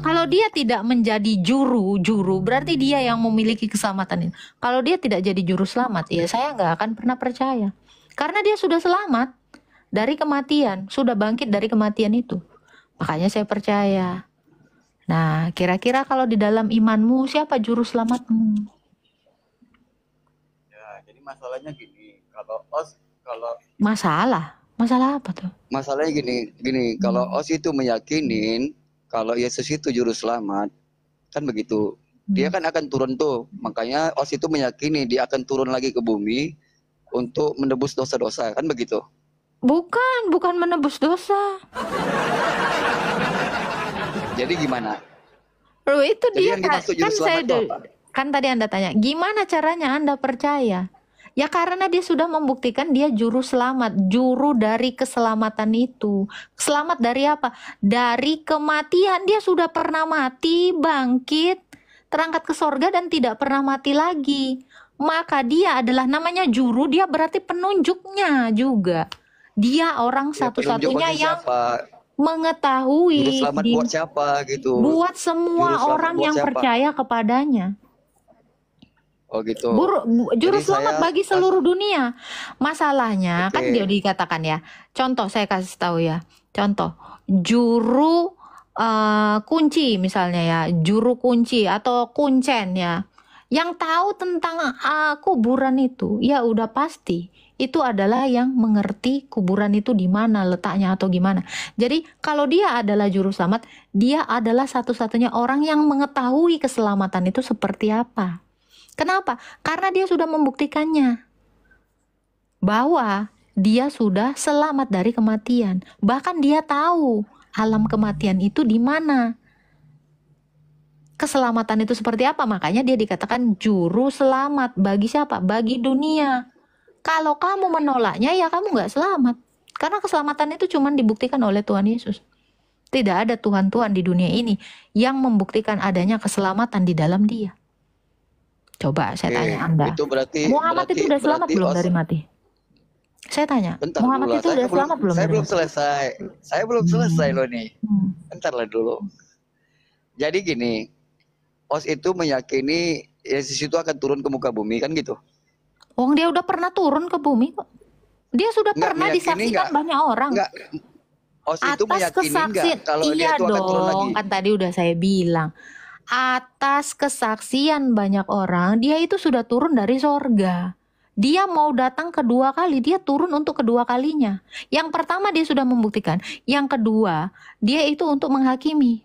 kalau dia tidak menjadi juru juru berarti dia yang memiliki keselamatan ini kalau dia tidak jadi juru selamat ya saya nggak akan pernah percaya karena dia sudah selamat dari kematian sudah bangkit dari kematian itu makanya saya percaya nah kira-kira kalau di dalam imanmu siapa juru selamatmu ya jadi masalahnya gini kalau os kalau masalah masalah apa tuh masalahnya gini gini kalau hmm. os itu meyakinin kalau Yesus itu juru selamat, kan begitu. Dia hmm. kan akan turun tuh. Makanya Os itu meyakini dia akan turun lagi ke bumi untuk menebus dosa-dosa, kan begitu? Bukan, bukan menebus dosa. Jadi gimana? Loh, itu Jadi dia kan, kan saya apa? kan tadi Anda tanya, gimana caranya Anda percaya? Ya karena dia sudah membuktikan dia juru selamat, juru dari keselamatan itu. Selamat dari apa? Dari kematian. Dia sudah pernah mati, bangkit, terangkat ke sorga dan tidak pernah mati lagi. Maka dia adalah namanya juru, dia berarti penunjuknya juga. Dia orang ya, satu-satunya yang siapa? mengetahui buat siapa gitu. Buat semua orang yang siapa? percaya kepadanya. Oh gitu. Buru, juru Jadi selamat bagi seluruh dunia. Masalahnya okay. kan dia dikatakan ya. Contoh saya kasih tahu ya. Contoh juru uh, kunci misalnya ya, juru kunci atau kuncen ya. Yang tahu tentang uh, kuburan itu ya udah pasti itu adalah yang mengerti kuburan itu di mana letaknya atau gimana. Jadi kalau dia adalah juru selamat, dia adalah satu-satunya orang yang mengetahui keselamatan itu seperti apa. Kenapa? Karena dia sudah membuktikannya bahwa dia sudah selamat dari kematian. Bahkan dia tahu alam kematian itu di mana. Keselamatan itu seperti apa? Makanya dia dikatakan juru selamat bagi siapa? Bagi dunia. Kalau kamu menolaknya ya kamu nggak selamat. Karena keselamatan itu cuma dibuktikan oleh Tuhan Yesus. Tidak ada Tuhan-Tuhan di dunia ini yang membuktikan adanya keselamatan di dalam dia. Coba saya Oke, tanya Anda. Itu berarti Muhammad berarti, itu udah selamat belum dari mati? Saya tanya, Bentar Muhammad dulu, itu sudah selamat belum? Saya belum selesai. Saya belum hmm. selesai loh nih. Hmm. Bentar lah dulu. Jadi gini, Os itu meyakini Yesus ya, itu akan turun ke muka bumi kan gitu. Wong dia udah pernah turun ke bumi kok. Dia sudah enggak pernah disaksikan enggak, banyak orang. Enggak, Os atas meyakini kesaksian, enggak kalau iya dia itu dong, akan turun lagi. Kan tadi udah saya bilang, atas kesaksian banyak orang, dia itu sudah turun dari sorga. Dia mau datang kedua kali, dia turun untuk kedua kalinya. Yang pertama dia sudah membuktikan, yang kedua dia itu untuk menghakimi.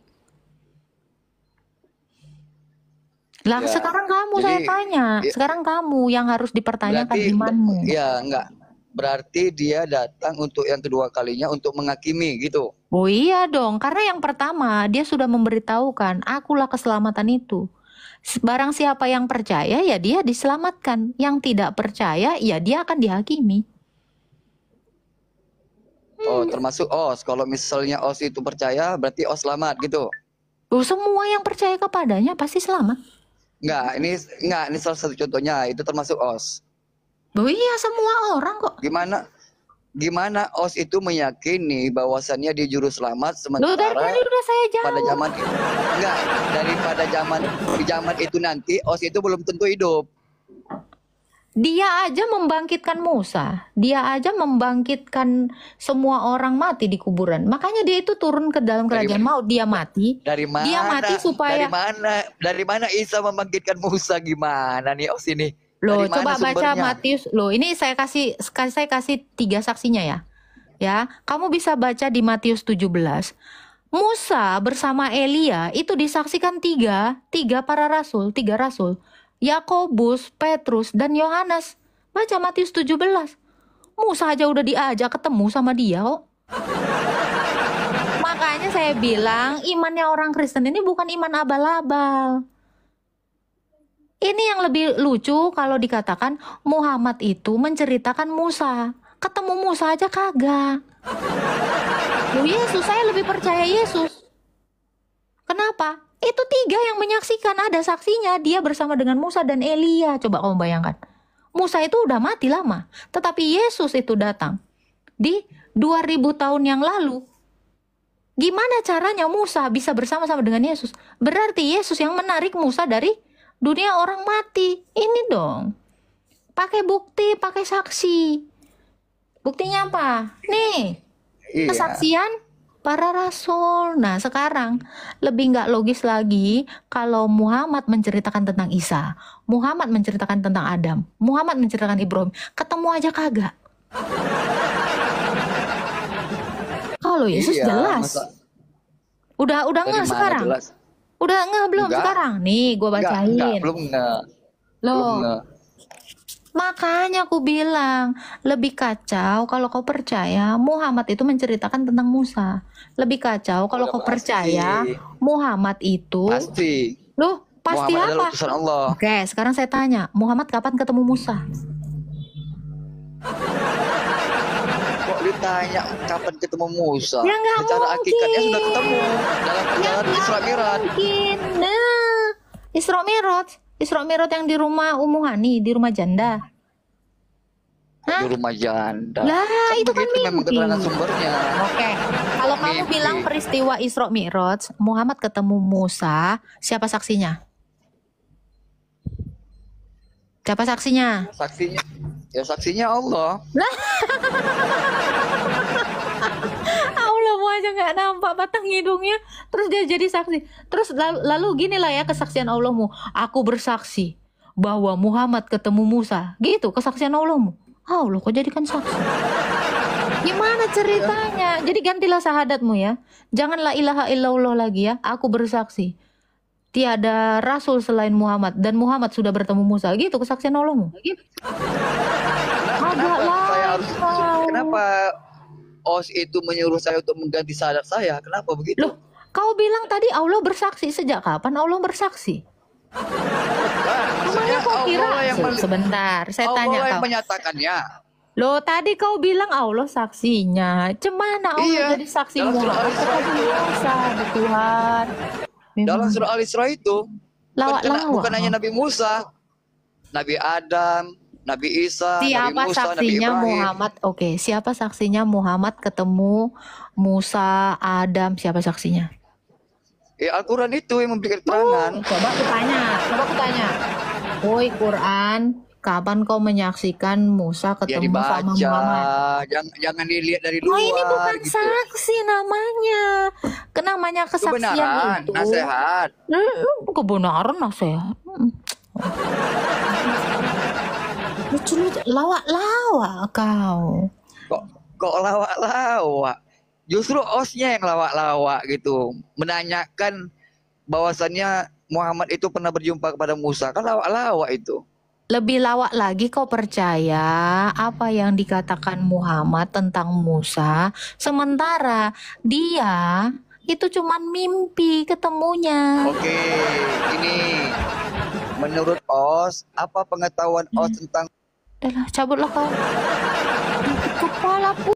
Lah ya, sekarang kamu jadi, saya tanya, ya, sekarang kamu yang harus dipertanyakan imanmu. Ya enggak, berarti dia datang untuk yang kedua kalinya untuk menghakimi gitu. Oh iya dong, karena yang pertama dia sudah memberitahukan, akulah keselamatan itu. Barang siapa yang percaya ya dia diselamatkan, yang tidak percaya ya dia akan dihakimi. Hmm. Oh, termasuk OS. Kalau misalnya OS itu percaya, berarti OS selamat gitu. Oh, semua yang percaya kepadanya pasti selamat. Enggak, ini enggak, ini salah satu contohnya, itu termasuk OS. Oh iya semua orang kok. Gimana? Gimana OS itu meyakini bahwasannya di juru selamat sementara Loh, dari tadi udah saya jauh. pada zaman itu enggak daripada zaman di zaman itu nanti OS itu belum tentu hidup. Dia aja membangkitkan Musa, dia aja membangkitkan semua orang mati di kuburan. Makanya dia itu turun ke dalam kerajaan dari, maut, dia mati. Dari mana? Dia mati supaya Dari mana? Dari mana Isa membangkitkan Musa gimana nih Os ini? Loh, coba baca Matius. Loh, ini saya kasih saya kasih tiga saksinya ya. Ya, kamu bisa baca di Matius 17. Musa bersama Elia itu disaksikan tiga, tiga para rasul, tiga rasul. Yakobus, Petrus, dan Yohanes. Baca Matius 17. Musa aja udah diajak ketemu sama dia kok. Makanya saya bilang imannya orang Kristen ini bukan iman abal-abal. Ini yang lebih lucu kalau dikatakan Muhammad itu menceritakan Musa. Ketemu Musa aja kagak. Loh Yesus, saya lebih percaya Yesus. Kenapa? Itu tiga yang menyaksikan, ada saksinya. Dia bersama dengan Musa dan Elia. Coba kamu bayangkan. Musa itu udah mati lama, tetapi Yesus itu datang di 2000 tahun yang lalu. Gimana caranya Musa bisa bersama-sama dengan Yesus? Berarti Yesus yang menarik Musa dari dunia orang mati. Ini dong. Pakai bukti, pakai saksi. Buktinya apa? Nih, iya. kesaksian para rasul. Nah sekarang lebih nggak logis lagi kalau Muhammad menceritakan tentang Isa, Muhammad menceritakan tentang Adam, Muhammad menceritakan Ibrahim. Ketemu aja kagak. kalau Yesus iya, jelas. Masa... Udah udah nggak sekarang? Jelas? Udah ngeh belum enggak. sekarang? Nih, gue bacain. Enggak, enggak, belum ngeh. Loh. Belum Makanya aku bilang, lebih kacau kalau kau percaya Muhammad itu menceritakan tentang Musa. Lebih kacau kalau ya, kau percaya Muhammad itu Pasti. Loh, pasti Muhammad apa? Allah. Oke, sekarang saya tanya, Muhammad kapan ketemu Musa? tanya kapan ketemu Musa. Ya nggak Secara mungkin. sudah ketemu dalam perjalanan ya, Isra Miraj. Mungkin. Nah, Isra Miraj, Isra Miraj yang di rumah Umuhani, di rumah janda. Hah? Di rumah janda. Lah, kan itu kan mimpi. Memang keterangan sumbernya. Oke. Okay. Kalau kamu bilang peristiwa Isra Miraj, Muhammad ketemu Musa, siapa saksinya? Siapa saksinya? Saksinya Ya saksinya Allah. Allah mau aja nggak nampak batang hidungnya, terus dia jadi saksi. Terus lalu, lalu gini lah ya kesaksian Allahmu. Aku bersaksi bahwa Muhammad ketemu Musa. Gitu kesaksian Allahmu. Allah kok jadikan saksi. Gimana ceritanya? Jadi gantilah sahadatmu ya. Janganlah ilaha illallah lagi ya. Aku bersaksi tiada rasul selain Muhammad dan Muhammad sudah bertemu Musa gitu kesaksian Allahmu gitu kenapa lah, saya harus kenapa os itu menyuruh saya untuk mengganti sadar saya kenapa begitu loh kau bilang tadi Allah bersaksi sejak kapan Allah bersaksi nah, kok kau kira yang sebentar saya Allah tanya yang kau menyatakannya Loh tadi kau bilang Allah saksinya Cemana Allah iya, jadi saksinya Tuhan Dalam surah Al-Isra itu Lawak, lawak. bukan hanya Nabi Musa Nabi Adam Nabi Isa, siapa Nabi Musa, saksinya Nabi Muhammad? Oke, okay. siapa saksinya Muhammad ketemu Musa, Adam? Siapa saksinya? Ya Al-Qur'an itu yang memberikan keterangan. Oh, coba aku tanya, coba aku tanya. Woi Quran, kapan kau menyaksikan Musa ya, ketemu ya, dibaca, sama Muhammad? Jangan, jangan dilihat dari nah, luar. Oh ini bukan gitu. saksi namanya. Kenamanya kesaksian itu. Eh, eh, kebenaran, nasihat. kebenaran hmm. nasihat lucu lucu lawak-lawak kau kok kok lawak-lawak justru osnya yang lawak-lawak gitu menanyakan bahwasannya Muhammad itu pernah berjumpa kepada Musa kan lawak-lawak itu lebih lawak lagi kau percaya apa yang dikatakan Muhammad tentang Musa sementara dia itu cuman mimpi ketemunya oke ini menurut Os apa pengetahuan Os hmm. tentang Udah cabutlah kau.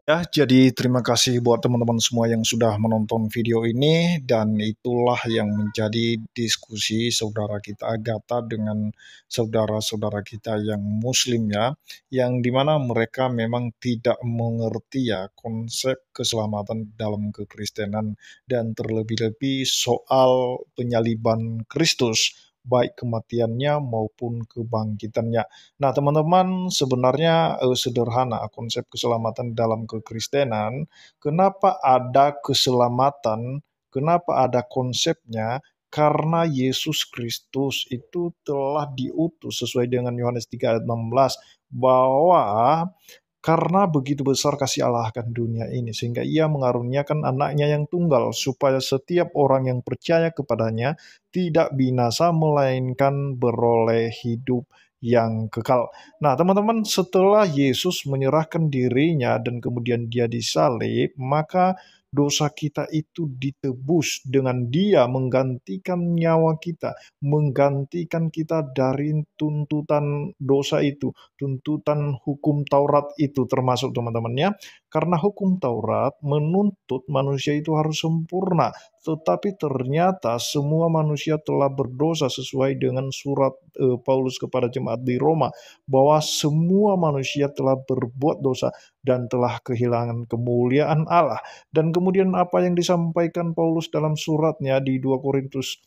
Ya, jadi terima kasih buat teman-teman semua yang sudah menonton video ini dan itulah yang menjadi diskusi saudara kita Agatha dengan saudara-saudara kita yang muslim ya, yang dimana mereka memang tidak mengerti ya konsep keselamatan dalam kekristenan dan terlebih-lebih soal penyaliban Kristus baik kematiannya maupun kebangkitannya. Nah, teman-teman, sebenarnya eh, sederhana konsep keselamatan dalam kekristenan. Kenapa ada keselamatan? Kenapa ada konsepnya? Karena Yesus Kristus itu telah diutus sesuai dengan Yohanes 3 ayat 16 bahwa karena begitu besar kasih Allah akan dunia ini, sehingga ia mengaruniakan anaknya yang tunggal, supaya setiap orang yang percaya kepadanya tidak binasa, melainkan beroleh hidup yang kekal. Nah, teman-teman, setelah Yesus menyerahkan dirinya dan kemudian dia disalib, maka dosa kita itu ditebus dengan dia menggantikan nyawa kita, menggantikan kita dari tuntutan dosa itu, tuntutan hukum Taurat itu termasuk teman-temannya. Karena hukum Taurat menuntut manusia itu harus sempurna, tetapi ternyata semua manusia telah berdosa sesuai dengan surat eh, Paulus kepada jemaat di Roma bahwa semua manusia telah berbuat dosa dan telah kehilangan kemuliaan Allah. Dan kemudian apa yang disampaikan Paulus dalam suratnya di 2 Korintus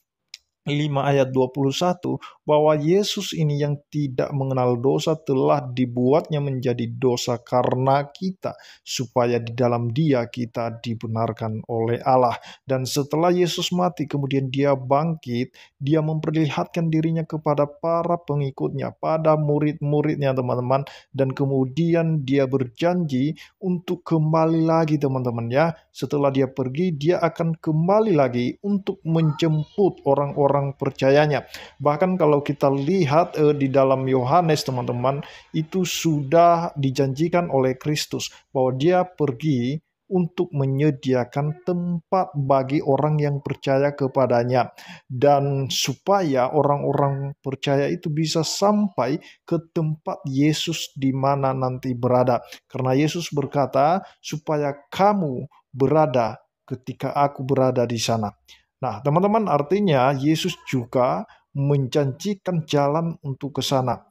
5 ayat 21 bahwa Yesus ini yang tidak mengenal dosa telah dibuatnya menjadi dosa karena kita supaya di dalam dia kita dibenarkan oleh Allah dan setelah Yesus mati kemudian dia bangkit dia memperlihatkan dirinya kepada para pengikutnya pada murid-muridnya teman-teman dan kemudian dia berjanji untuk kembali lagi teman-teman ya setelah dia pergi dia akan kembali lagi untuk menjemput orang-orang orang percayanya. Bahkan kalau kita lihat eh, di dalam Yohanes teman-teman, itu sudah dijanjikan oleh Kristus bahwa dia pergi untuk menyediakan tempat bagi orang yang percaya kepadanya, dan supaya orang-orang percaya itu bisa sampai ke tempat Yesus di mana nanti berada, karena Yesus berkata, "Supaya kamu berada ketika Aku berada di sana." Nah, teman-teman, artinya Yesus juga menjanjikan jalan untuk ke sana.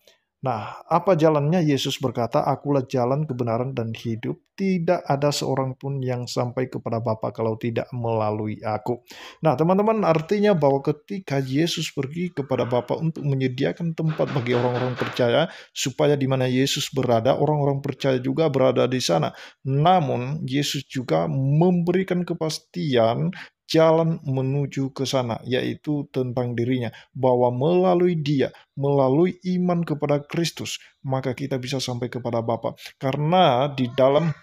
Nah, apa jalannya? Yesus berkata, "Akulah jalan kebenaran dan hidup. Tidak ada seorang pun yang sampai kepada Bapa kalau tidak melalui aku." Nah, teman-teman, artinya bahwa ketika Yesus pergi kepada Bapa untuk menyediakan tempat bagi orang-orang percaya supaya di mana Yesus berada, orang-orang percaya juga berada di sana. Namun, Yesus juga memberikan kepastian jalan menuju ke sana, yaitu tentang dirinya, bahwa melalui Dia, melalui iman kepada Kristus, maka kita bisa sampai kepada Bapa. Karena di dalam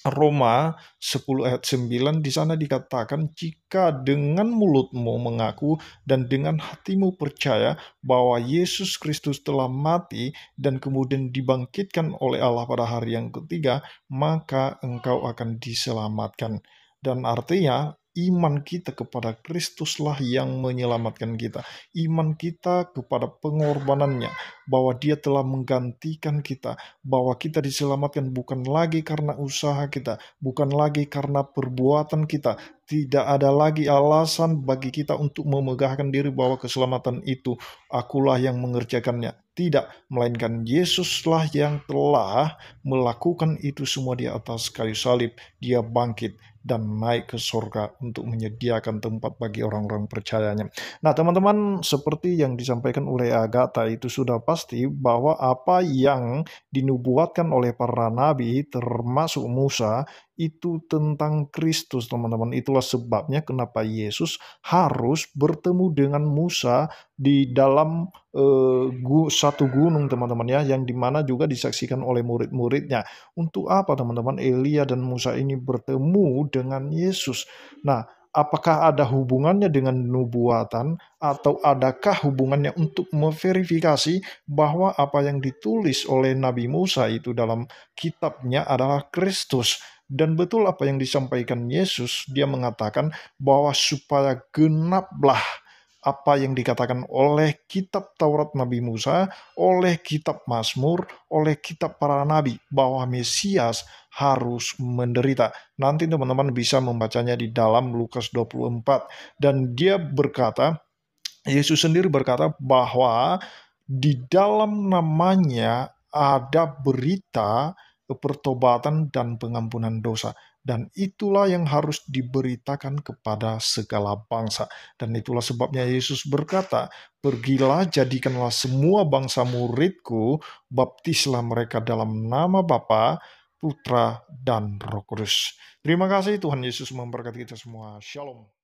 Roma 10 ayat 9 di sana dikatakan jika dengan mulutmu mengaku dan dengan hatimu percaya bahwa Yesus Kristus telah mati dan kemudian dibangkitkan oleh Allah pada hari yang ketiga maka engkau akan diselamatkan dan artinya iman kita kepada Kristuslah yang menyelamatkan kita. Iman kita kepada pengorbanannya, bahwa dia telah menggantikan kita, bahwa kita diselamatkan bukan lagi karena usaha kita, bukan lagi karena perbuatan kita. Tidak ada lagi alasan bagi kita untuk memegahkan diri bahwa keselamatan itu akulah yang mengerjakannya. Tidak, melainkan Yesuslah yang telah melakukan itu semua di atas kayu salib. Dia bangkit, dan naik ke surga untuk menyediakan tempat bagi orang-orang percayanya. Nah, teman-teman, seperti yang disampaikan oleh Agatha itu sudah pasti bahwa apa yang dinubuatkan oleh para nabi termasuk Musa itu tentang Kristus, teman-teman. Itulah sebabnya kenapa Yesus harus bertemu dengan Musa di dalam uh, satu gunung, teman-teman ya, yang dimana juga disaksikan oleh murid-muridnya. Untuk apa, teman-teman? Elia dan Musa ini bertemu dengan Yesus. Nah, apakah ada hubungannya dengan nubuatan atau adakah hubungannya untuk memverifikasi bahwa apa yang ditulis oleh Nabi Musa itu dalam kitabnya adalah Kristus dan betul apa yang disampaikan Yesus dia mengatakan bahwa supaya genaplah apa yang dikatakan oleh kitab Taurat Nabi Musa, oleh kitab Mazmur, oleh kitab para nabi bahwa Mesias harus menderita. Nanti teman-teman bisa membacanya di dalam Lukas 24 dan dia berkata Yesus sendiri berkata bahwa di dalam namanya ada berita pertobatan dan pengampunan dosa dan itulah yang harus diberitakan kepada segala bangsa. Dan itulah sebabnya Yesus berkata, Pergilah jadikanlah semua bangsa muridku, baptislah mereka dalam nama Bapa, Putra, dan Roh Kudus. Terima kasih Tuhan Yesus memberkati kita semua. Shalom.